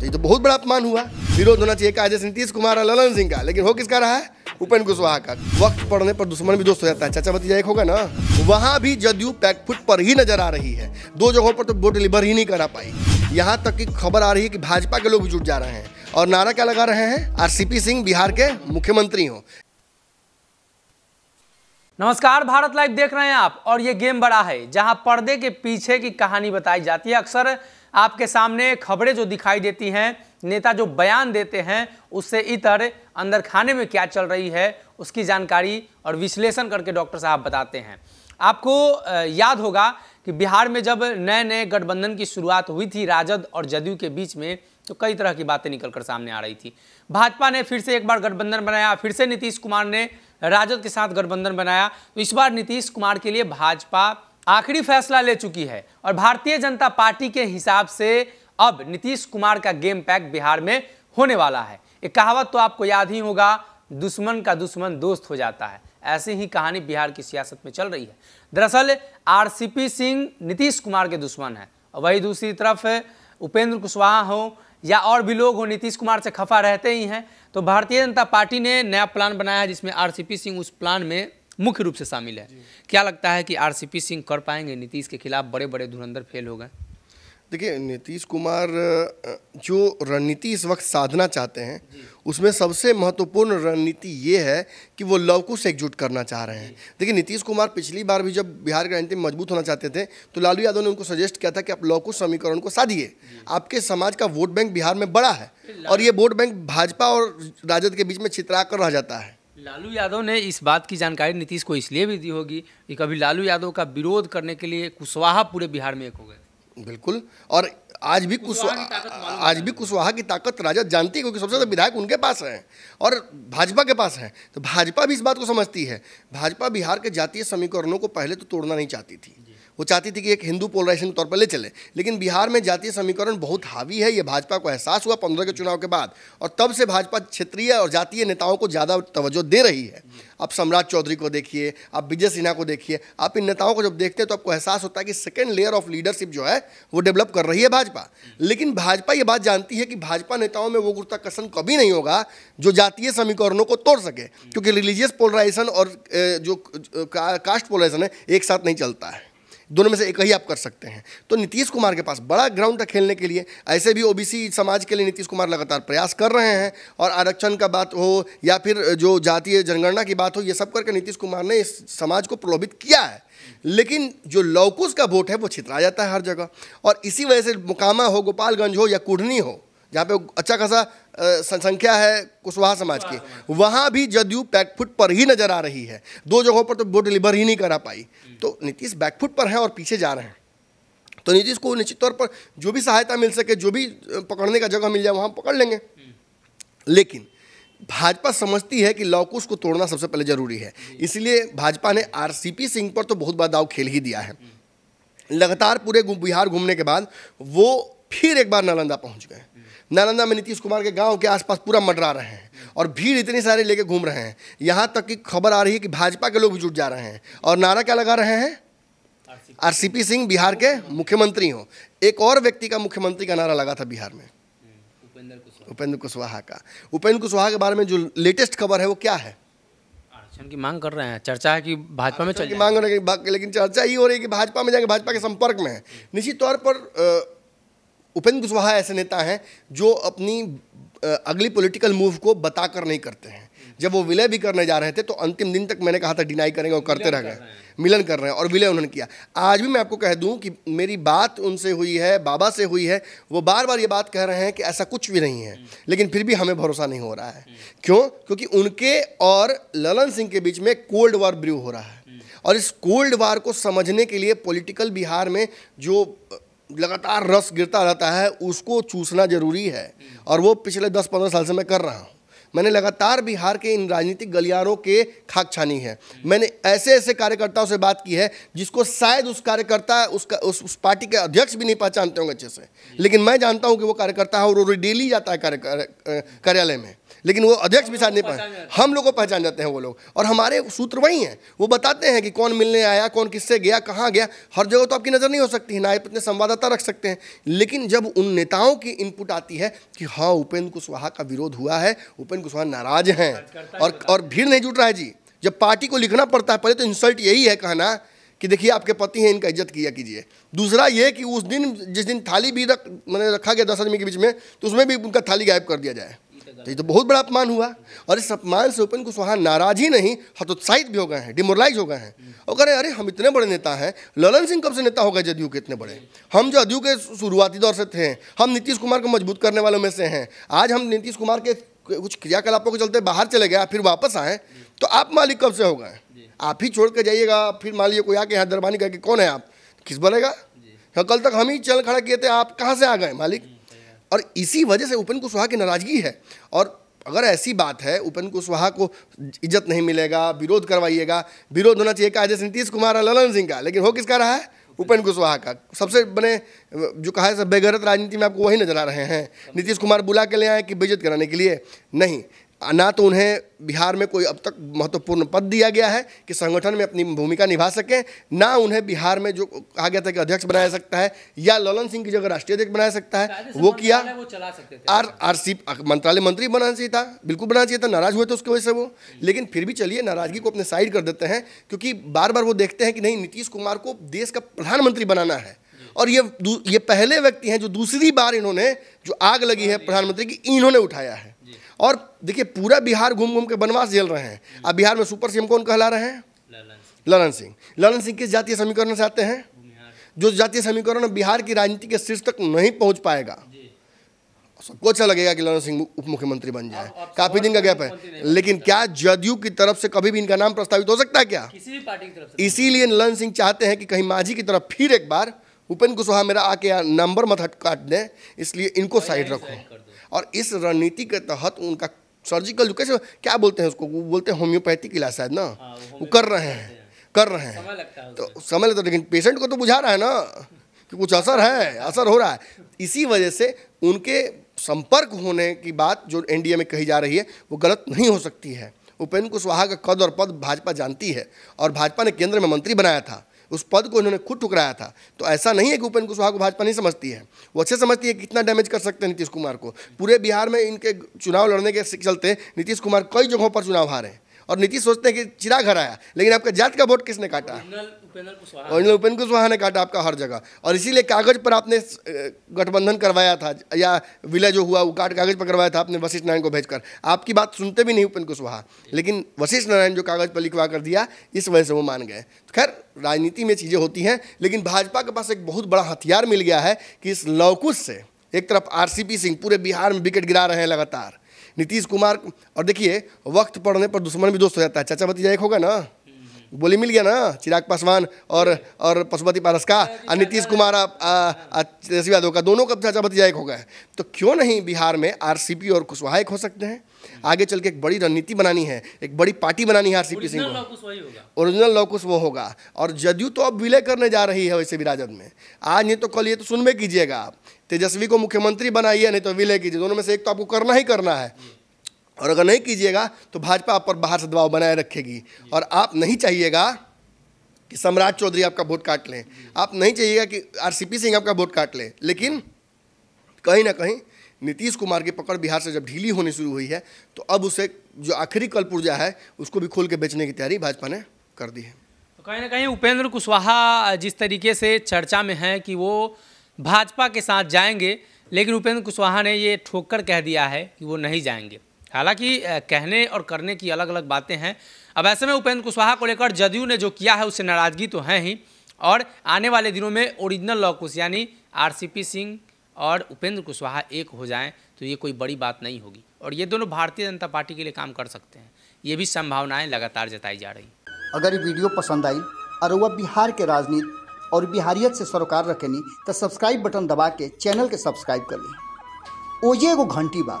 तो ये तो बहुत बड़ा अपमान हुआ विरोध होना चाहिए कायदे से नीतीश कुमार और ललन सिंह का लेकिन हो किसका रहा है उपेंद्र कुशवाहा का वक्त पड़ने पर दुश्मन भी दोस्त हो जाता है चाचा भतीजा एक होगा ना वहाँ भी जदयू पैकफुट पर ही नजर आ रही है दो जगहों पर तो वोट डिलीवर ही नहीं करा पाई यहाँ तक की खबर आ रही है कि भाजपा के लोग भी जुट जा रहे हैं और नारा क्या लगा रहे हैं आरसीपी सिंह बिहार के मुख्यमंत्री हो नमस्कार भारत लाइव देख रहे हैं आप और ये गेम बड़ा है जहां पर्दे के पीछे की कहानी बताई जाती है अक्सर आपके सामने खबरें जो दिखाई देती हैं नेता जो बयान देते हैं उससे इतर अंदर खाने में क्या चल रही है उसकी जानकारी और विश्लेषण करके डॉक्टर साहब बताते हैं आपको याद होगा कि बिहार में जब नए नए गठबंधन की शुरुआत हुई थी राजद और जदयू के बीच में तो कई तरह की बातें निकल कर सामने आ रही थी भाजपा ने फिर से एक बार गठबंधन बनाया फिर से नीतीश कुमार ने राजद के साथ गठबंधन बनाया तो इस बार नीतीश कुमार के लिए भाजपा आखिरी फैसला ले चुकी है और भारतीय जनता पार्टी के हिसाब से अब नीतीश कुमार का गेम पैक बिहार में होने वाला है एक कहावत तो आपको याद ही होगा दुश्मन का दुश्मन दोस्त हो जाता है ऐसी ही कहानी बिहार की सियासत में चल रही है दरअसल आरसीपी सिंह नीतीश कुमार के दुश्मन हैं और वही दूसरी तरफ उपेंद्र कुशवाहा हो या और भी लोग हो नीतीश कुमार से खफा रहते ही हैं तो भारतीय जनता पार्टी ने नया प्लान बनाया है जिसमें आरसीपी सिंह उस प्लान में मुख्य रूप से शामिल है क्या लगता है कि आरसीपी सिंह कर पाएंगे नीतीश के खिलाफ बड़े बड़े धुरंधर फेल हो गए देखिए नीतीश कुमार जो रणनीति इस वक्त साधना चाहते हैं उसमें सबसे महत्वपूर्ण रणनीति ये है कि वो लव से एकजुट करना चाह रहे हैं देखिए नीतीश कुमार पिछली बार भी जब बिहार की राजनीति में मजबूत होना चाहते थे तो लालू यादव ने उनको सजेस्ट किया था कि आप लव समीकरण को साधिए आपके समाज का वोट बैंक बिहार में बड़ा है और ये वोट बैंक भाजपा और राजद के बीच में छितरा कर रह जाता है लालू यादव ने इस बात की जानकारी नीतीश को इसलिए भी दी होगी कि कभी लालू यादव का विरोध करने के लिए कुशवाहा पूरे बिहार में एक हो गए बिल्कुल और आज भी कुशवाहा आज भी कुशवाहा की ताकत राजद जानती है क्योंकि सबसे ज़्यादा विधायक उनके पास हैं और भाजपा के पास हैं तो भाजपा भी इस बात को समझती है भाजपा बिहार के जातीय समीकरणों को पहले तो तोड़ना नहीं चाहती थी वो चाहती थी कि एक हिंदू पोलराइजेशन के तौर पर ले चले लेकिन बिहार में जातीय समीकरण बहुत हावी है ये भाजपा को एहसास हुआ पंद्रह के चुनाव के बाद और तब से भाजपा क्षेत्रीय और जातीय नेताओं को ज़्यादा तवज्जो दे रही है आप सम्राट चौधरी को देखिए आप विजय सिन्हा को देखिए आप इन नेताओं को जब देखते हैं तो आपको एहसास होता है कि सेकेंड लेयर ऑफ लीडरशिप जो है वो डेवलप कर रही है भाजपा लेकिन भाजपा ये बात जानती है कि भाजपा नेताओं में वो गुरुत्वाकर्षण कभी नहीं होगा जो जातीय समीकरणों को तोड़ सके क्योंकि रिलीजियस पोलराइजेशन और जो कास्ट पोलराइजेशन है एक साथ नहीं चलता है दोनों में से एक ही आप कर सकते हैं तो नीतीश कुमार के पास बड़ा ग्राउंड था खेलने के लिए ऐसे भी ओबीसी समाज के लिए नीतीश कुमार लगातार प्रयास कर रहे हैं और आरक्षण का बात हो या फिर जो जातीय जनगणना की बात हो ये सब करके नीतीश कुमार ने इस समाज को प्रलोभित किया है लेकिन जो लौकुस का वोट है वो छितरा जाता है हर जगह और इसी वजह से मुकामा हो गोपालगंज हो या कुढ़नी हो जहाँ पे अच्छा खासा संख्या है कुशवाहा समाज की वहाँ भी जदयू बैकफुट पर ही नजर आ रही है दो जगहों पर तो वो डिलीवर ही नहीं करा पाई हम्म। तो नीतीश बैकफुट पर हैं और पीछे जा रहे हैं तो नीतीश को निश्चित तौर पर जो भी सहायता मिल सके जो भी पकड़ने का जगह मिल जाए वहाँ पकड़ लेंगे हम्म। लेकिन भाजपा समझती है कि लॉकूस को तोड़ना सबसे पहले जरूरी है हम्म। इसलिए भाजपा ने आरसीपी सिंह पर तो बहुत बड़ा दाव खेल ही दिया है लगातार पूरे बिहार घूमने के बाद वो फिर एक बार नालंदा पहुंच गए नालंदा में नीतीश कुमार के गांव के आसपास पूरा मंडरा रहे हैं और भीड़ इतनी सारी लेके घूम रहे हैं यहाँ तक कि खबर आ रही है कि भाजपा के लोग भी जुट जा रहे हैं और नारा क्या लगा रहे हैं आरसीपी सिंह बिहार के मुख्यमंत्री हों एक और व्यक्ति का मुख्यमंत्री का नारा लगा था बिहार में उपेंद्र कुशवाहा का उपेंद्र कुशवाहा के बारे में जो लेटेस्ट खबर है वो क्या है आरक्षण की मांग कर रहे हैं चर्चा है कि भाजपा में चल की मांग लेकिन चर्चा ही हो रही है कि भाजपा में जाएंगे भाजपा के संपर्क में है निश्चित तौर पर उपेंद्र कुशवाहा ऐसे नेता हैं जो अपनी अगली पॉलिटिकल मूव को बताकर नहीं करते हैं जब वो विलय भी करने जा रहे थे तो अंतिम दिन तक मैंने कहा था डिनाई करेंगे और करते रह गए मिलन कर रहे हैं और विलय उन्होंने किया आज भी मैं आपको कह दूं कि मेरी बात उनसे हुई है बाबा से हुई है वो बार बार ये बात कह रहे हैं कि ऐसा कुछ भी नहीं है लेकिन फिर भी हमें भरोसा नहीं हो रहा है क्यों क्योंकि उनके और ललन सिंह के बीच में कोल्ड वॉर ब्रू हो रहा है और इस कोल्ड वार को समझने के लिए पॉलिटिकल बिहार में जो लगातार रस गिरता रहता है उसको चूसना जरूरी है और वो पिछले दस पंद्रह साल से मैं कर रहा हूँ मैंने लगातार बिहार के इन राजनीतिक गलियारों के खाक छानी है मैंने ऐसे ऐसे कार्यकर्ताओं से बात की है जिसको शायद उस कार्यकर्ता उसका उस, उस पार्टी के अध्यक्ष भी नहीं पहचानते होंगे अच्छे से लेकिन मैं जानता हूँ कि वो कार्यकर्ता है और वो डेली जाता है कार्यालय में लेकिन वो अध्यक्ष भी शायद नहीं पाए हम लोग को पहचान जाते हैं वो लोग और हमारे सूत्र वही हैं वो बताते हैं कि कौन मिलने आया कौन किससे गया कहाँ गया हर जगह तो आपकी नज़र नहीं हो सकती है ना आप इतने संवाददाता रख सकते हैं लेकिन जब उन नेताओं की इनपुट आती है कि हाँ उपेंद्र कुशवाहा का विरोध हुआ है उपेंद्र कुशवाहा नाराज हैं और और भीड़ नहीं जुट रहा है जी जब पार्टी को लिखना पड़ता है पहले तो इंसल्ट यही है कहना कि देखिए आपके पति हैं इनका इज्जत किया कीजिए दूसरा ये कि उस दिन जिस दिन थाली भी रख मैंने रखा गया दस आदमी के बीच में तो उसमें भी उनका थाली गायब कर दिया जाए तो ये तो बहुत बड़ा अपमान हुआ और इस अपमान से उपेंद्र कुशवाहा नाराज ही नहीं हतोत्साहित भी हो गए हैं डिमोरलाइज हो गए हैं और कह रहे अरे हम इतने बड़े नेता हैं ललन सिंह कब से नेता हो गए जदयू के इतने बड़े हम जो जदयू के शुरुआती दौर से थे हम नीतीश कुमार को मजबूत करने वालों में से हैं आज हम नीतीश कुमार के कुछ क्रियाकलापों के चलते बाहर चले गए फिर वापस आए तो आप मालिक कब से हो गए आप ही छोड़ के जाइएगा फिर मान लीजिए कोई आके यहाँ दरबानी करके कौन है आप किस बनेगा हाँ, कल तक हम ही चल खड़ा किए थे आप कहाँ से आ गए मालिक और इसी वजह से उपन कुशवाहा की नाराज़गी है और अगर ऐसी बात है उपन कुशवाहा को इज्जत नहीं मिलेगा विरोध करवाइएगा विरोध होना चाहिए कहा जैसे नीतीश कुमार और ललन सिंह का लेकिन हो किसका रहा है उपन कुशवाहा का सबसे बने जो कहा है सब बेगरत राजनीति में आपको वही नजर आ रहे हैं नीतीश कुमार बुला के ले आए कि बेजत कराने के लिए नहीं ना तो उन्हें बिहार में कोई अब तक महत्वपूर्ण पद दिया गया है कि संगठन में अपनी भूमिका निभा सकें ना उन्हें बिहार में जो कहा गया था कि अध्यक्ष बनाया सकता है या ललन सिंह की जगह राष्ट्रीय अध्यक्ष बनाया सकता है वो किया वो चला सकते थे आर आर सी मंत्रालय मंत्री बनाना चाहिए था बिल्कुल बनाना चाहिए था नाराज हुए थे तो उसकी वजह से वो लेकिन फिर भी चलिए नाराजगी को अपने साइड कर देते हैं क्योंकि बार बार वो देखते हैं कि नहीं नीतीश कुमार को देश का प्रधानमंत्री बनाना है और ये ये पहले व्यक्ति हैं जो दूसरी बार इन्होंने जो आग लगी है प्रधानमंत्री की इन्होंने उठाया है और देखिए पूरा बिहार घूम घूम के बनवास झेल रहे हैं अब बिहार में सुपर सीएम कौन कहला रहे हैं ललन सिंह ललन सिंह किस जातीय समीकरण से आते हैं जो जातीय समीकरण बिहार की राजनीति के शीर्ष तक नहीं पहुंच पाएगा सबको अच्छा लगेगा कि ललन सिंह उप मुख्यमंत्री बन जाए काफी दिन का गैप है लेकिन क्या जदयू की तरफ से कभी भी इनका नाम प्रस्तावित हो सकता है क्या इसीलिए ललन सिंह चाहते हैं कि कहीं माझी की तरफ फिर एक बार उपेन कुशवाहा मेरा आके नंबर मत हट काट दें इसलिए इनको साइड रखो और इस रणनीति के तहत उनका सर्जिकल कैसे क्या बोलते हैं उसको वो बोलते हैं होम्योपैथिक इलाज शायद ना हाँ, वो, कर रहे हैं कर रहे हैं तो समझ लेते लेकिन पेशेंट को तो बुझा रहा है ना कि कुछ असर है असर हो रहा है इसी वजह से उनके संपर्क होने की बात जो एन में कही जा रही है वो गलत नहीं हो सकती है उपेन्द्र कुशवाहा का कद और पद भाजपा जानती है और भाजपा ने केंद्र में मंत्री बनाया था उस पद को इन्होंने खुद ठुकराया था तो ऐसा नहीं है कि उपेंद्र कुशवाहा को भाजपा नहीं समझती है वो अच्छे समझती है कि कितना डैमेज कर सकते हैं नीतीश कुमार को पूरे बिहार में इनके चुनाव लड़ने के चलते नीतीश कुमार कई जगहों पर चुनाव हारे और नीतीश सोचते हैं कि चिराग हराया लेकिन आपका जात का वोट किसने काटा उपेंद्र उपेंद्र कुशवाहा ने काटा आपका हर जगह और इसीलिए कागज पर आपने गठबंधन करवाया था या विलय जो हुआ वो काट कागज पर करवाया था आपने वशिष्ठ नारायण को भेजकर आपकी बात सुनते भी नहीं उपेंद्र कुशवाहा लेकिन वशिष्ठ नारायण जो कागज पर लिखवा कर दिया इस वजह से वो मान गए तो खैर राजनीति में चीज़ें होती हैं लेकिन भाजपा के पास एक बहुत बड़ा हथियार मिल गया है कि इस लौकुश से एक तरफ आर सिंह पूरे बिहार में विकेट गिरा रहे हैं लगातार नीतीश कुमार और देखिए वक्त पड़ने पर दुश्मन भी दोस्त हो जाता है चाचा भतीजा एक होगा ना बोली मिल गया ना चिराग पासवान और और पशुपति पारस का और नीतीश कुमार तेजस्वी यादव का दोनों का तो चाचा भतीजा एक हो गए तो क्यों नहीं बिहार में आरसीपी और कुशवाहा एक हो सकते हैं आगे चल के एक बड़ी रणनीति बनानी है एक बड़ी पार्टी बनानी है आरसीपी सिंह को ओरिजिनल लौकुश वो होगा और जदयू तो अब विलय करने जा रही है वैसे भी राजद में आज नहीं तो कल ये तो सुनबे कीजिएगा आप तेजस्वी को मुख्यमंत्री बनाइए नहीं तो विलय कीजिए दोनों में से एक तो आपको करना ही करना है और अगर नहीं कीजिएगा तो भाजपा आप पर बाहर से दबाव बनाए रखेगी और आप नहीं चाहिएगा कि सम्राट चौधरी आपका वोट काट लें आप नहीं चाहिएगा कि आरसीपी सिंह आपका वोट काट लें लेकिन कहीं ना कहीं नीतीश कुमार की पकड़ बिहार से जब ढीली होनी शुरू हुई है तो अब उसे जो आखिरी कल पुर्जा है उसको भी खोल के बेचने की तैयारी भाजपा ने कर दी है तो कहीं ना कहीं उपेंद्र कुशवाहा जिस तरीके से चर्चा में हैं कि वो भाजपा के साथ जाएंगे लेकिन उपेंद्र कुशवाहा ने ये ठोक कर कह दिया है कि वो नहीं जाएंगे हालांकि कहने और करने की अलग अलग बातें हैं अब ऐसे में उपेंद्र कुशवाहा को लेकर जदयू ने जो किया है उससे नाराज़गी तो है ही और आने वाले दिनों में ओरिजिनल लॉकुश यानी आरसीपी सिंह और उपेंद्र कुशवाहा एक हो जाएं तो ये कोई बड़ी बात नहीं होगी और ये दोनों भारतीय जनता पार्टी के लिए काम कर सकते हैं ये भी संभावनाएँ लगातार जताई जा रही अगर ये वीडियो पसंद आई और वह बिहार के राजनीति और बिहारियत से सरोकार रखेनी तो सब्सक्राइब बटन दबा के चैनल के सब्सक्राइब कर ली ओजे एगो घंटी बा